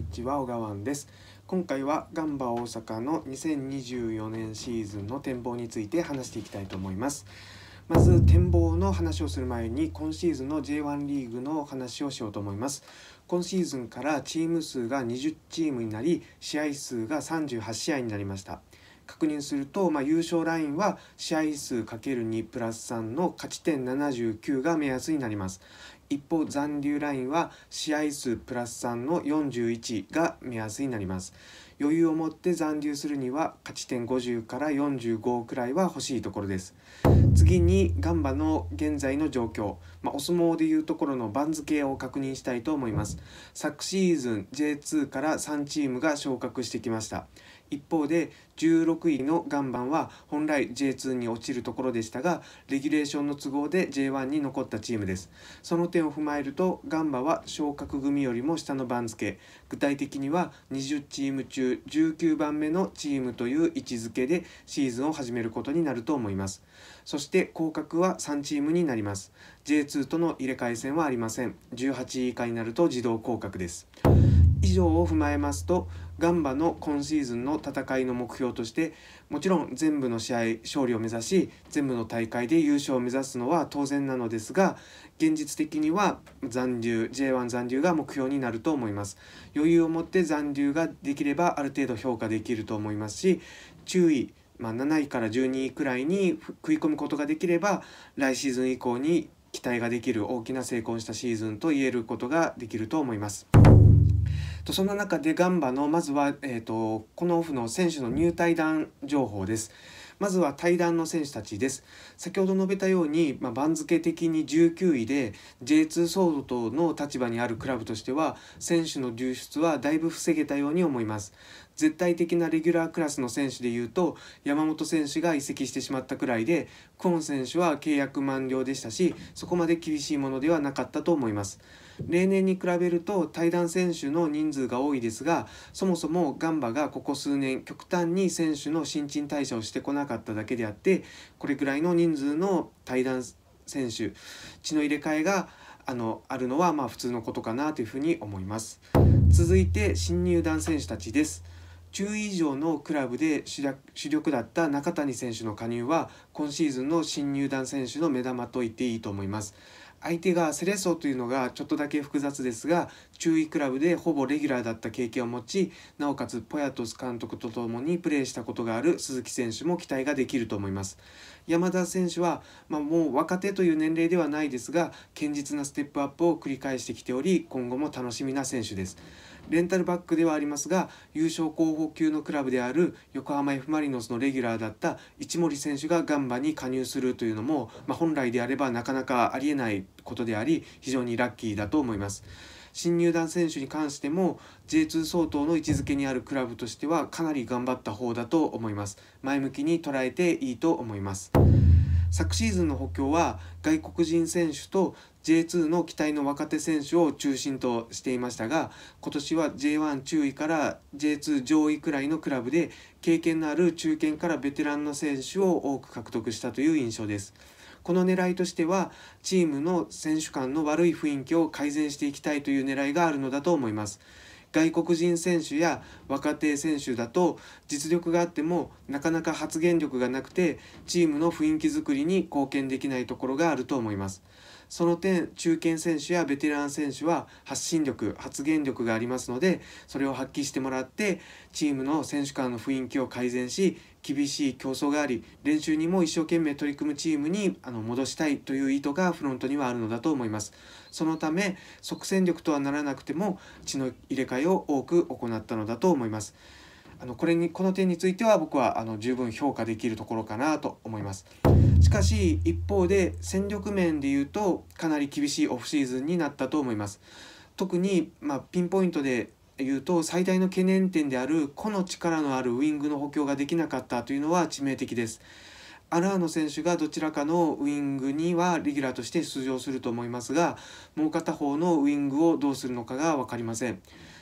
にちは小川です今回はガンバ大阪の2024年シーズンの展望について話していきたいと思いますまず展望の話をする前に今シーズンの J1 リーグの話をしようと思います今シーズンからチーム数が20チームになり試合数が38試合になりました確認すると、まあ、優勝ラインは試合数 ×2 プラス3の勝ち点79が目安になります一方残留ラインは試合数プラス3の41が目安になります余裕を持って残留するには勝ち点50から45くらいは欲しいところです次にガンバの現在の状況、まあ、お相撲でいうところの番付を確認したいと思います昨シーズン J2 から3チームが昇格してきました一方で16位の岩盤は本来 J2 に落ちるところでしたがレギュレーションの都合で J1 に残ったチームですその点を踏まえるとガンバは昇格組よりも下の番付具体的には20チーム中19番目のチームという位置づけでシーズンを始めることになると思いますそして降格は3チームになります J2 との入れ替え戦はありません18位以下になると自動降格です以上を踏まえますとガンバの今シーズンの戦いの目標としてもちろん全部の試合勝利を目指し全部の大会で優勝を目指すのは当然なのですが現実的には残留 J1 残留が目標になると思います余裕を持って残留ができればある程度評価できると思いますし注意まあ、7位から12位くらいに食い込むことができれば来シーズン以降に期待ができる大きな成功したシーズンと言えることができると思います。とそんな中でガンバのまずは、えーと、このオフの選手の入退団情報です。まずは対談の選手たちです。先ほど述べたように、まあ、番付的に19位で J2 ソードとの立場にあるクラブとしては選手の流出はだいぶ防げたように思います。絶対的なレギュラークラスの選手でいうと山本選手が移籍してしまったくらいでクォン選手は契約満了でしたしそこまで厳しいものではなかったと思います。例年に比べると対談選手の人数が多いですがそもそもガンバがここ数年極端に選手の新陳代謝をしてこなかっただけであってこれぐらいの人数の対談選手血の入れ替えがあのあるのはまあ普通のことかなというふうに思います続いて新入団選手たちです10以上のクラブで主主力だった中谷選手の加入は今シーズンの新入団選手の目玉と言っていいと思います。相手がセレッソというのがちょっとだけ複雑ですが中位クラブでほぼレギュラーだった経験を持ちなおかつポヤトス監督とともにプレーしたことがある鈴木選手も期待ができると思います山田選手は、まあ、もう若手という年齢ではないですが堅実なステップアップを繰り返してきており今後も楽しみな選手ですレンタルバックではありますが優勝候補級のクラブである横浜 F・ ママリノスのレギュラーだった一森選手がガンバに加入するというのも、まあ、本来であればなかなかありえないことであり非常にラッキーだと思います。新入団選手に関しても J2 相当の位置づけにあるクラブとしてはかなり頑張った方だと思います前向きに捉えていいと思います昨シーズンの補強は外国人選手と J2 の期待の若手選手を中心としていましたが今年は J1 中位から J2 上位くらいのクラブで経験のある中堅からベテランの選手を多く獲得したという印象です。この狙いとしてはチームの選手間の悪い雰囲気を改善していきたいという狙いがあるのだと思います。外国人選手や若手選手だと実力があってもなかなか発言力がなくてチームの雰囲気づくりに貢献できないところがあると思います。その点中堅選手やベテラン選手は発信力発言力がありますのでそれを発揮してもらってチームの選手間の雰囲気を改善し厳しい競争があり練習にも一生懸命取り組むチームにあの戻したいという意図がフロントにはあるのだと思いますそのため即戦力とはならなくても血の入れ替えを多く行ったのだと思いますあのこれにこの点については僕はあの十分評価できるところかなと思いますしかし一方で戦力面で言うとかなり厳しいオフシーズンになったと思います特に、まあ、ピンポイントで言うと最大の懸念点である個の力のあるウイングの補強ができなかったというのは致命的ですアラーノ選手がどちらかのウイングにはレギュラーとして出場すると思いますがもう片方のウイングをどうするのかが分かりません。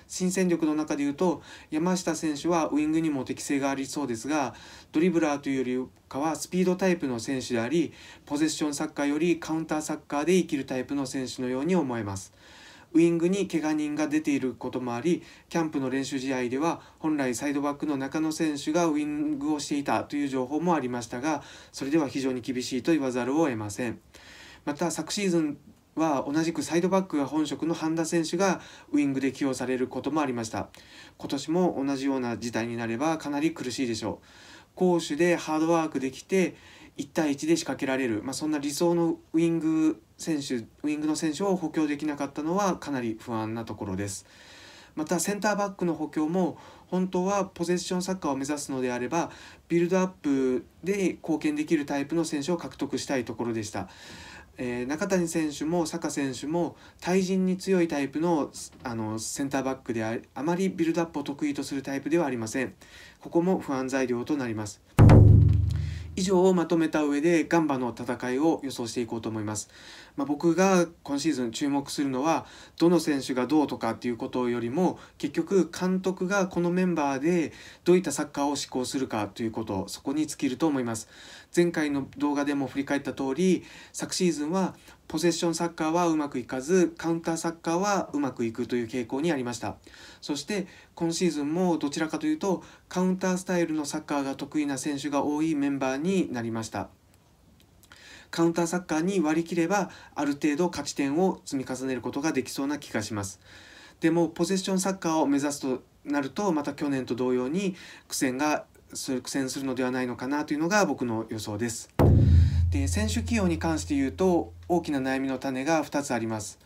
新戦力の中でいうと山下選手はウイングにも適性がありそうですがドリブラーというよりかはスピードタイプの選手でありポゼッションサッカーよりカウンターサッカーで生きるタイプの選手のように思えます。ウイングに怪我人が出ていることもありキャンプの練習試合では本来サイドバックの中野選手がウイングをしていたという情報もありましたがそれでは非常に厳しいと言わざるを得ませんまた昨シーズンは同じくサイドバックが本職の半田選手がウイングで起用されることもありました今年も同じような事態になればかなり苦しいでしょう攻守でハードワークできて1対1で仕掛けられる、まあ、そんな理想のウイング選手ウイングの選手を補強できなかったのはかなり不安なところです。またセンターバックの補強も本当はポゼッションサッカーを目指すのであればビルドアップで貢献できるタイプの選手を獲得したいところでした。えー、中谷選手も坂選手も対人に強いタイプのあのセンターバックでああまりビルドアップを得意とするタイプではありません。ここも不安材料となります。以上をまとめた上でガンバの戦いを予想していこうと思います、まあ、僕が今シーズン注目するのはどの選手がどうとかっていうことよりも結局監督がこのメンバーでどういったサッカーを志向するかということそこに尽きると思います前回の動画でも振り返った通り昨シーズンはポゼッションサッカーはうまくいかずカウンターサッカーはうまくいくという傾向にありましたそして今シーズンもどちらかというとカウンタースタイルのサッカーが得意な選手が多いメンバーになりましたカウンターサッカーに割り切ればある程度勝ち点を積み重ねることができそうな気がしますでもポゼッションサッカーを目指すとなるとまた去年と同様に苦戦が苦戦するのではないのかなというのが僕の予想です。で選手起用に関して言うと大きな悩みの種が2つあります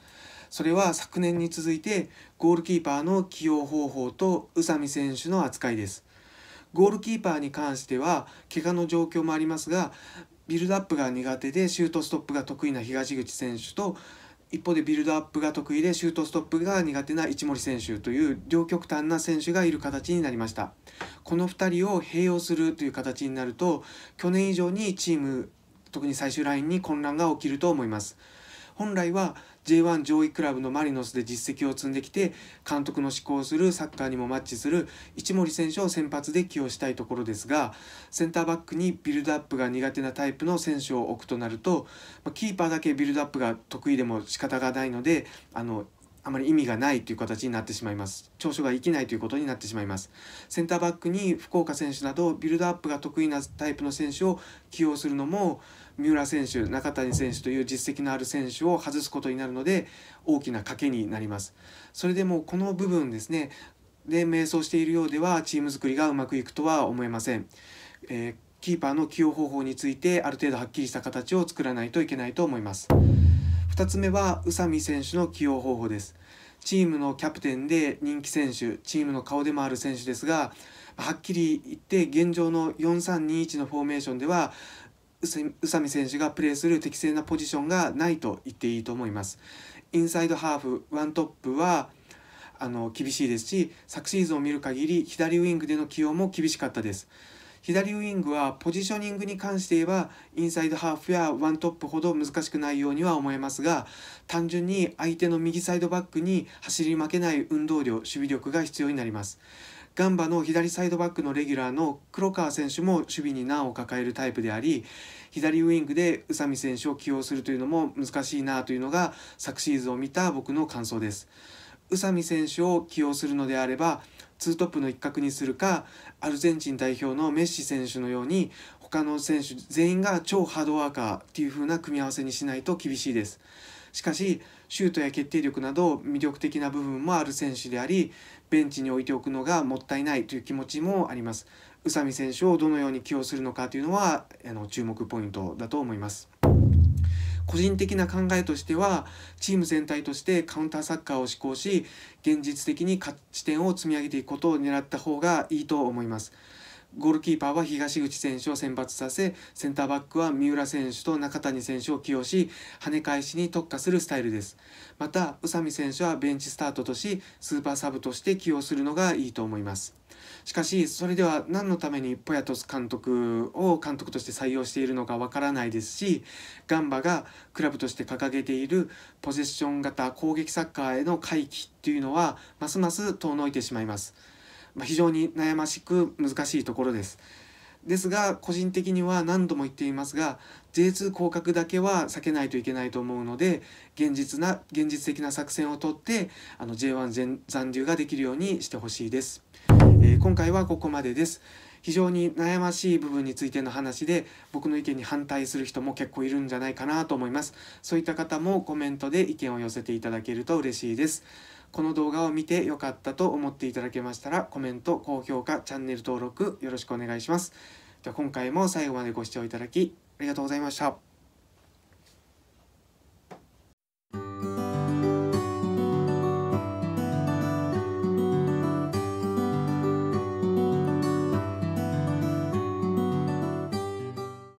それは昨年に続いてゴールキーパーの起用方法と宇佐美選手の扱いですゴールキーパーに関しては怪我の状況もありますがビルドアップが苦手でシュートストップが得意な東口選手と一方でビルドアップが得意でシュートストップが苦手な一森選手という両極端な選手がいる形になりましたこの2人を併用するという形になると去年以上にチーム特に最終ラインに混乱が起きると思います。本来は J1 上位クラブのマリノスで実績を積んできて監督の志向するサッカーにもマッチする一森選手を先発で起用したいところですがセンターバックにビルドアップが苦手なタイプの選手を置くとなるとキーパーだけビルドアップが得意でも仕方がないのであのあまり意味がないという形になってしまいます長所が生きないということになってしまいますセンターバックに福岡選手などビルドアップが得意なタイプの選手を起用するのも三浦選手中谷選手という実績のある選手を外すことになるので大きな賭けになりますそれでもこの部分ですねで迷走しているようではチーム作りがうまくいくとは思えません、えー、キーパーの起用方法についてある程度はっきりした形を作らないといけないと思います。2つ目は宇佐美選手の起用方法ですチームのキャプテンで人気選手チームの顔でもある選手ですがはっきり言って現状の4321のフォーメーションでは宇佐美選手がプレーする適正なポジションがないと言っていいと思います。インサイドハーフワントップはあの厳しいですし昨シーズンを見る限り左ウイングでの起用も厳しかったです。左ウイングはポジショニングに関して言えばインサイドハーフやワントップほど難しくないようには思えますが単純に相手の右サイドバックに走り負けない運動量守備力が必要になります。ガンバの左サイドバックのレギュラーの黒川選手も守備に難を抱えるタイプであり左ウイングで宇佐美選手を起用するというのも難しいなというのが昨シーズンを見た僕の感想です。宇佐美選手を起用するのであればツートップの一角にするかアルゼンチン代表のメッシ選手のように他の選手全員が超ハードワーカーという風な組み合わせにしないと厳しいです。しかしシュートや決定力など魅力的な部分もある選手でありベンチに置いておくのがもったいないという気持ちもあります。宇佐美選手をどのように起用するのかというのはあの注目ポイントだと思います。個人的な考えとしてはチーム全体としてカウンターサッカーを志向し現実的に勝ち点を積み上げていくことを狙った方がいいと思います。ゴールキーパーは東口選手を選抜させセンターバックは三浦選手と中谷選手を起用し跳ね返しに特化するスタイルですまた宇佐美選手はベンチスタートとしスーパーサブとして起用するのがいいと思います。しかしそれでは何のためにポヤトス監督を監督として採用しているのかわからないですしガンバがクラブとして掲げているポゼッション型攻撃サッカーへの回帰っていうのはますます遠のいてしまいます。まあ、非常に悩ましく難しいところです。ですが個人的には何度も言っていますが J2 降格だけは避けないといけないと思うので現実な現実的な作戦をとってあの J1 残留ができるようにしてほしいです。えー、今回はここまでです。非常に悩ましい部分についての話で僕の意見に反対する人も結構いるんじゃないかなと思いますそういった方もコメントで意見を寄せていただけると嬉しいですこの動画を見て良かったと思っていただけましたらコメント高評価チャンネル登録よろしくお願いしますでは今回も最後までご視聴いただきありがとうございました